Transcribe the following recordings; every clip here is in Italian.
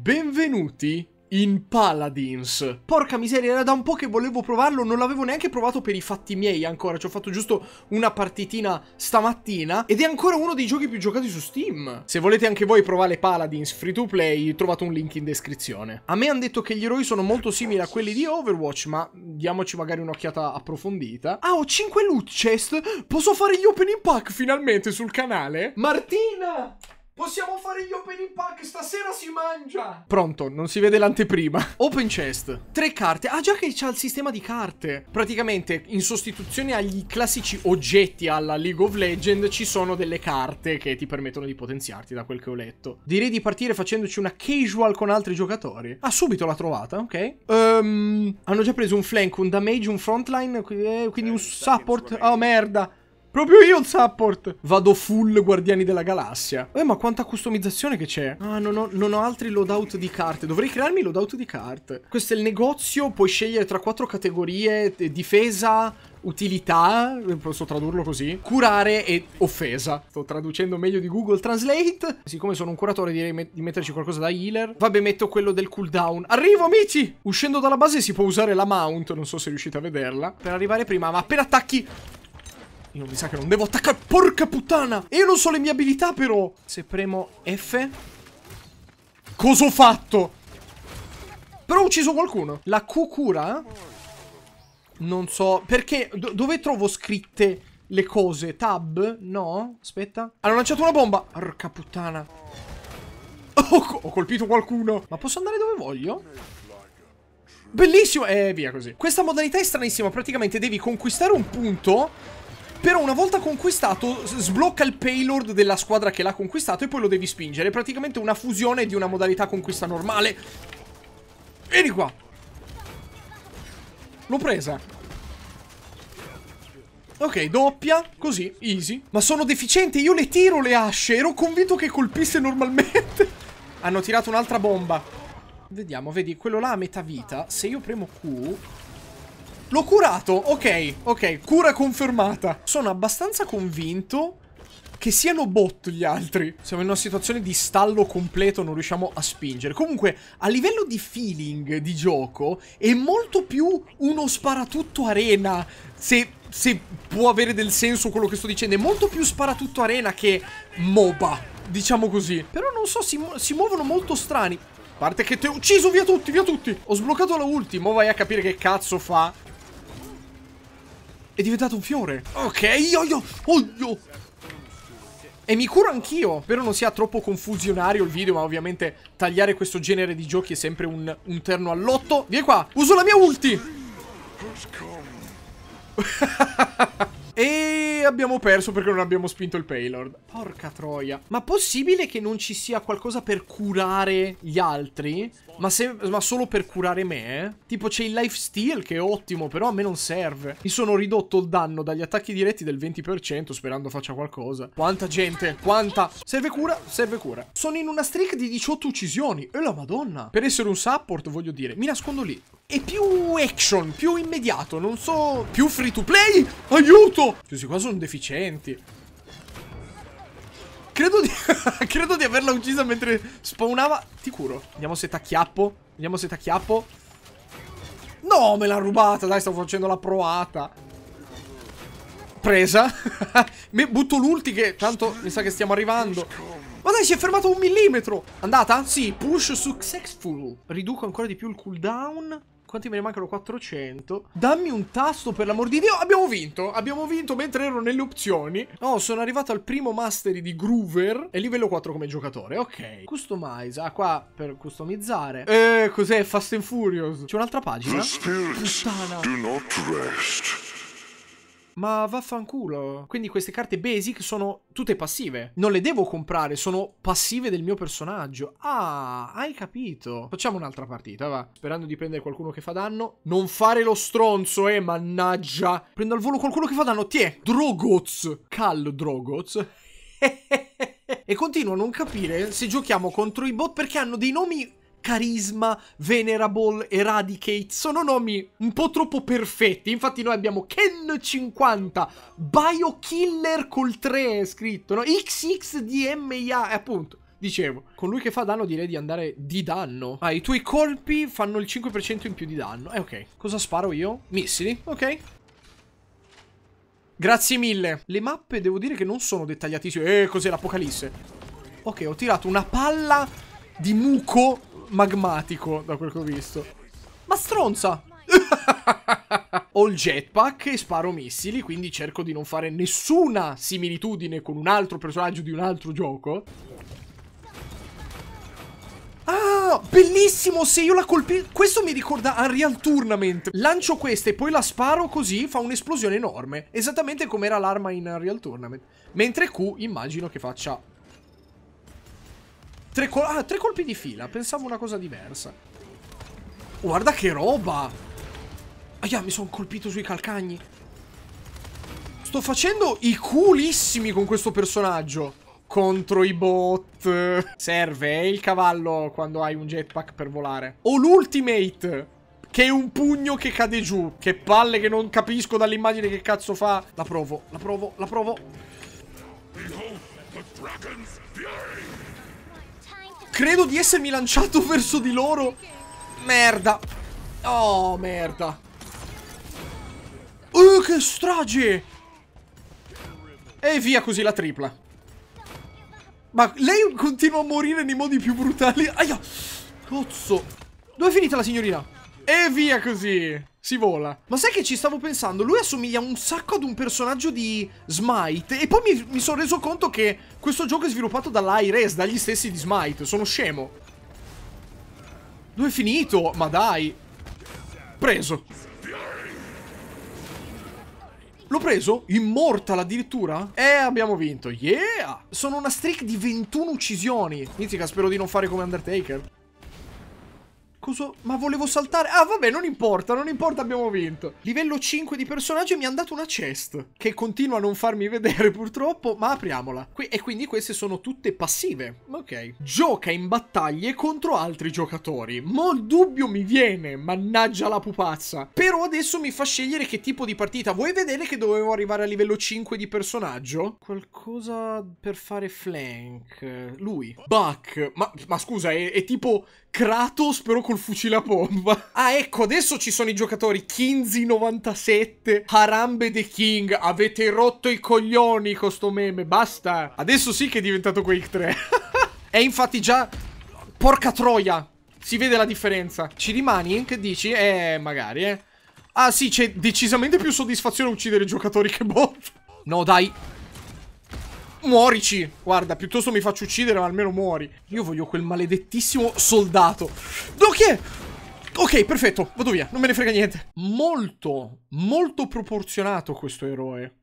Benvenuti in Paladins. Porca miseria, era da un po' che volevo provarlo, non l'avevo neanche provato per i fatti miei ancora, ci ho fatto giusto una partitina stamattina ed è ancora uno dei giochi più giocati su Steam. Se volete anche voi provare Paladins free to play, trovate un link in descrizione. A me hanno detto che gli eroi sono molto simili a quelli di Overwatch, ma diamoci magari un'occhiata approfondita. Ah, ho 5 loot chest! Posso fare gli opening pack finalmente sul canale? Martina! Possiamo fare gli opening pack, stasera si mangia! Pronto, non si vede l'anteprima. Open chest. Tre carte. Ah, già che c'ha il sistema di carte. Praticamente, in sostituzione agli classici oggetti alla League of Legends, ci sono delle carte che ti permettono di potenziarti, da quel che ho letto. Direi di partire facendoci una casual con altri giocatori. Ah, subito l'ha trovata, ok. Um, hanno già preso un flank, un damage, un frontline, eh, quindi eh, un support. Oh, merda. Proprio io il support! Vado full Guardiani della Galassia. Eh, ma quanta customizzazione che c'è. Ah, non ho, non ho, altri loadout di carte. Dovrei crearmi loadout di carte. Questo è il negozio, puoi scegliere tra quattro categorie. Eh, difesa, utilità, eh, posso tradurlo così, curare e offesa. Sto traducendo meglio di Google Translate. Siccome sono un curatore direi met di metterci qualcosa da healer. Vabbè, metto quello del cooldown. Arrivo, amici! Uscendo dalla base si può usare la mount, non so se riuscite a vederla, per arrivare prima, ma appena attacchi io mi sa che non devo attaccare. Porca puttana! E Io non so le mie abilità, però. Se premo F... Cosa ho fatto? Però ho ucciso qualcuno. La Q cura? Non so. Perché? Do dove trovo scritte le cose? Tab? No? Aspetta. Hanno lanciato una bomba. Porca puttana. Oh, ho colpito qualcuno. Ma posso andare dove voglio? Bellissimo! E eh, via così. Questa modalità è stranissima. Praticamente devi conquistare un punto però una volta conquistato sblocca il payload della squadra che l'ha conquistato e poi lo devi spingere. È praticamente una fusione di una modalità conquista normale. Vieni qua. L'ho presa. Ok, doppia, così, easy. Ma sono deficiente, io le tiro le asce. Ero convinto che colpisse normalmente. Hanno tirato un'altra bomba. Vediamo, vedi, quello là a metà vita. Se io premo Q... L'ho curato, ok, ok, cura confermata. Sono abbastanza convinto che siano bot gli altri. Siamo in una situazione di stallo completo, non riusciamo a spingere. Comunque, a livello di feeling di gioco, è molto più uno sparatutto arena, se, se può avere del senso quello che sto dicendo, è molto più sparatutto arena che MOBA, diciamo così. Però non so, si, si muovono molto strani. A parte che ti ho ucciso, via tutti, via tutti. Ho sbloccato la ultima, vai a capire che cazzo fa è diventato un fiore. Ok, io, io, oh, io. E mi curo anch'io. Spero non sia troppo confusionario il video, ma ovviamente tagliare questo genere di giochi è sempre un, un terno all'otto. Vieni qua, uso la mia ulti. E abbiamo perso perché non abbiamo spinto il Paylord. Porca troia. Ma possibile che non ci sia qualcosa per curare gli altri? Ma, se, ma solo per curare me? Eh? Tipo c'è il lifesteal che è ottimo, però a me non serve. Mi sono ridotto il danno dagli attacchi diretti del 20% sperando faccia qualcosa. Quanta gente, quanta. Serve cura, serve cura. Sono in una streak di 18 uccisioni. E la madonna. Per essere un support voglio dire, mi nascondo lì e più action, più immediato, non so... Più free to play? Aiuto! Questi qua sono deficienti. Credo di, credo di averla uccisa mentre spawnava. Ti curo. Vediamo se t'acchiappo. Vediamo se t'acchiappo. No, me l'ha rubata. Dai, stavo facendo la proata. Presa. me butto l'ulti che tanto mi sa che stiamo arrivando. Ma dai, si è fermato un millimetro. Andata? Sì, push successful. Riduco ancora di più il cooldown. Quanti me ne mancano? 400. Dammi un tasto, per l'amor di Dio. Abbiamo vinto. Abbiamo vinto mentre ero nelle opzioni. Oh, sono arrivato al primo mastery di Groover. E livello 4 come giocatore. Ok. Customize. Ah, qua per customizzare. Eh, cos'è? Fast and Furious. C'è un'altra pagina? Puttana. Do not rest. Ma vaffanculo. Quindi queste carte basic sono tutte passive. Non le devo comprare, sono passive del mio personaggio. Ah, hai capito. Facciamo un'altra partita, va. Sperando di prendere qualcuno che fa danno. Non fare lo stronzo, eh, mannaggia. Prendo al volo qualcuno che fa danno. Tiè, Drogoz. Cal Drogoz. e continuo a non capire se giochiamo contro i bot perché hanno dei nomi Carisma, Venerable, Eradicate sono nomi un po' troppo perfetti. Infatti noi abbiamo Ken50, Biokiller col 3 è scritto, no? XXDMIA, appunto. Dicevo, con lui che fa danno direi di andare di danno. Ah, i tuoi colpi fanno il 5% in più di danno. Eh, ok. Cosa sparo io? Missili, ok. Grazie mille. Le mappe devo dire che non sono dettagliatissime. Eh, cos'è l'apocalisse? Ok, ho tirato una palla di muco magmatico, da quel che ho visto. Ma stronza! ho il jetpack e sparo missili, quindi cerco di non fare nessuna similitudine con un altro personaggio di un altro gioco. Ah, bellissimo, se io la colpisco... Questo mi ricorda Unreal Tournament. Lancio questa e poi la sparo così fa un'esplosione enorme. Esattamente come era l'arma in Unreal Tournament. Mentre Q immagino che faccia Tre, col ah, tre colpi di fila, pensavo una cosa diversa. Guarda che roba! Aia, mi sono colpito sui calcagni. Sto facendo i culissimi con questo personaggio. Contro i bot. Serve eh, il cavallo quando hai un jetpack per volare. O l'ultimate! Che è un pugno che cade giù. Che palle che non capisco dall'immagine che cazzo fa. La provo, la provo, la provo. Behold, the dragons Credo di essermi lanciato verso di loro. Merda. Oh, merda. Oh, che strage. E via così la tripla. Ma lei continua a morire nei modi più brutali. Aia. Cozzo. Dove è finita la signorina? E via così. Si vola. Ma sai che ci stavo pensando? Lui assomiglia un sacco ad un personaggio di Smite. E poi mi, mi sono reso conto che questo gioco è sviluppato dall'Aires, dagli stessi di Smite. Sono scemo. Dove è finito? Ma dai. Preso. L'ho preso? Immortal addirittura? E eh, abbiamo vinto. Yeah! Sono una streak di 21 uccisioni. Mitica, spero di non fare come Undertaker. Cosa? Ma volevo saltare. Ah, vabbè, non importa, non importa, abbiamo vinto. Livello 5 di personaggio mi ha dato una chest, che continua a non farmi vedere purtroppo, ma apriamola. Qui e quindi queste sono tutte passive. Ok. Gioca in battaglie contro altri giocatori. Mo' il dubbio mi viene, mannaggia la pupazza. Però adesso mi fa scegliere che tipo di partita. Vuoi vedere che dovevo arrivare a livello 5 di personaggio? Qualcosa per fare flank. Lui. Buck. Ma, ma scusa, è, è tipo Kratos, però con col fucile a pompa. Ah, ecco, adesso ci sono i giocatori. Kinzi97, Harambe the King. Avete rotto i coglioni con sto meme, basta. Adesso sì che è diventato Quake 3. è infatti già... Porca troia! Si vede la differenza. Ci rimani? Che dici? Eh, magari, eh. Ah sì, c'è decisamente più soddisfazione a uccidere giocatori che bot. No, dai. Muorici. Guarda, piuttosto mi faccio uccidere, ma almeno muori. Io voglio quel maledettissimo soldato. Doché? Ok, perfetto, vado via, non me ne frega niente. Molto, molto proporzionato questo eroe.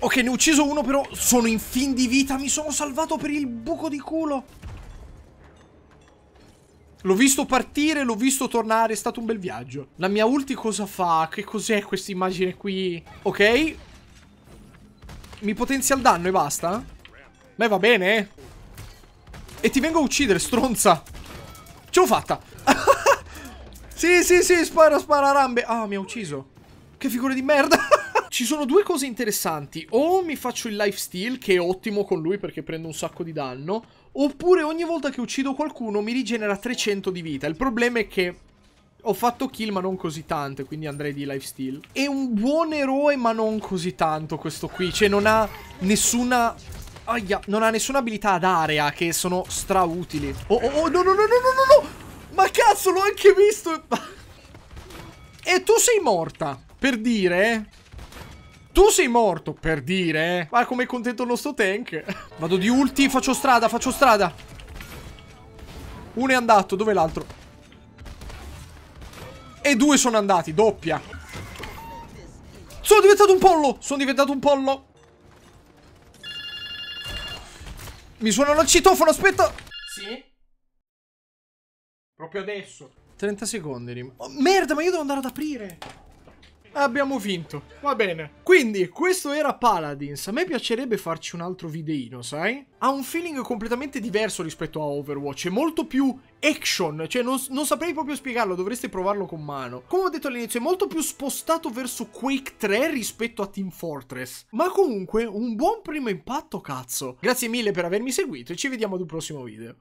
Ok, ne ho ucciso uno, però sono in fin di vita. Mi sono salvato per il buco di culo. L'ho visto partire, l'ho visto tornare, è stato un bel viaggio. La mia ulti cosa fa? Che cos'è questa immagine qui? Ok, mi potenzia il danno e basta? Beh, va bene. Eh. E ti vengo a uccidere, stronza. Ce l'ho fatta. sì, sì, sì, spara, spara, rambe. Ah, mi ha ucciso. Che figura di merda. Ci sono due cose interessanti. O mi faccio il lifesteal, che è ottimo con lui perché prendo un sacco di danno. Oppure ogni volta che uccido qualcuno mi rigenera 300 di vita. Il problema è che ho fatto kill ma non così tante, quindi andrei di lifesteal. È un buon eroe ma non così tanto questo qui. Cioè non ha nessuna... Aia, non ha nessuna abilità ad area che sono strautili. Oh, oh, oh, no, no, no, no, no, no! Ma cazzo, l'ho anche visto! e tu sei morta, per dire... Eh? Tu sei morto, per dire... Eh? Ma come è contento il nostro tank. Vado di ulti, faccio strada, faccio strada. Uno è andato, dove l'altro? E due sono andati, doppia. Sono diventato un pollo! Sono diventato un pollo! Mi suona il citofono, aspetta! Sì? Proprio adesso. 30 secondi. Oh, merda, ma io devo andare ad aprire! abbiamo vinto. Va bene. Quindi, questo era Paladins. A me piacerebbe farci un altro videino, sai? Ha un feeling completamente diverso rispetto a Overwatch. È molto più action. Cioè, non, non saprei proprio spiegarlo. Dovreste provarlo con mano. Come ho detto all'inizio, è molto più spostato verso Quake 3 rispetto a Team Fortress. Ma comunque, un buon primo impatto, cazzo. Grazie mille per avermi seguito e ci vediamo ad un prossimo video.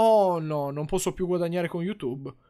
Oh no, non posso più guadagnare con YouTube.